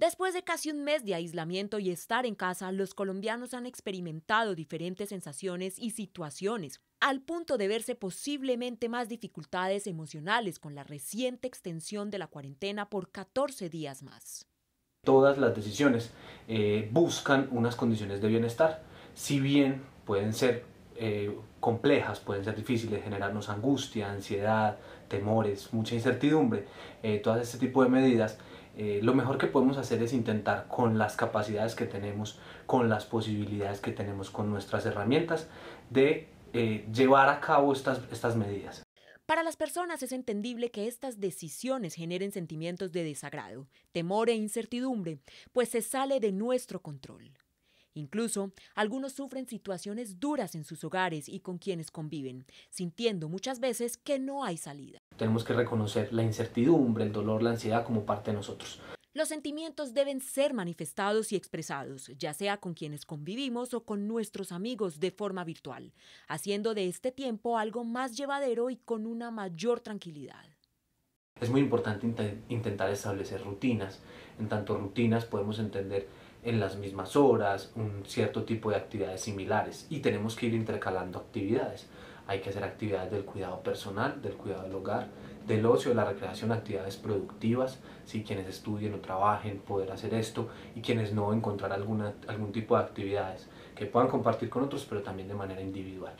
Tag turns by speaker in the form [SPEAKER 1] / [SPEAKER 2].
[SPEAKER 1] Después de casi un mes de aislamiento y estar en casa, los colombianos han experimentado diferentes sensaciones y situaciones, al punto de verse posiblemente más dificultades emocionales con la reciente extensión de la cuarentena por 14 días más.
[SPEAKER 2] Todas las decisiones eh, buscan unas condiciones de bienestar, si bien pueden ser eh, complejas, pueden ser difíciles, generarnos angustia, ansiedad, temores, mucha incertidumbre, eh, todas este tipo de medidas eh, lo mejor que podemos hacer es intentar con las capacidades que tenemos, con las posibilidades que tenemos, con nuestras herramientas, de eh, llevar a cabo estas medidas.
[SPEAKER 1] Para las personas es entendible que estas decisiones generen sentimientos de desagrado, temor e incertidumbre, pues se sale de nuestro control. Incluso, algunos sufren situaciones duras en sus hogares y con quienes conviven, sintiendo muchas veces que no hay salida.
[SPEAKER 2] Tenemos que reconocer la incertidumbre, el dolor, la ansiedad como parte de nosotros.
[SPEAKER 1] Los sentimientos deben ser manifestados y expresados, ya sea con quienes convivimos o con nuestros amigos de forma virtual, haciendo de este tiempo algo más llevadero y con una mayor tranquilidad.
[SPEAKER 2] Es muy importante intentar establecer rutinas. En tanto rutinas podemos entender en las mismas horas un cierto tipo de actividades similares y tenemos que ir intercalando actividades. Hay que hacer actividades del cuidado personal, del cuidado del hogar, del ocio, de la recreación, actividades productivas, si quienes estudien o trabajen, poder hacer esto y quienes no, encontrar alguna, algún tipo de actividades que puedan compartir con otros, pero también de manera individual.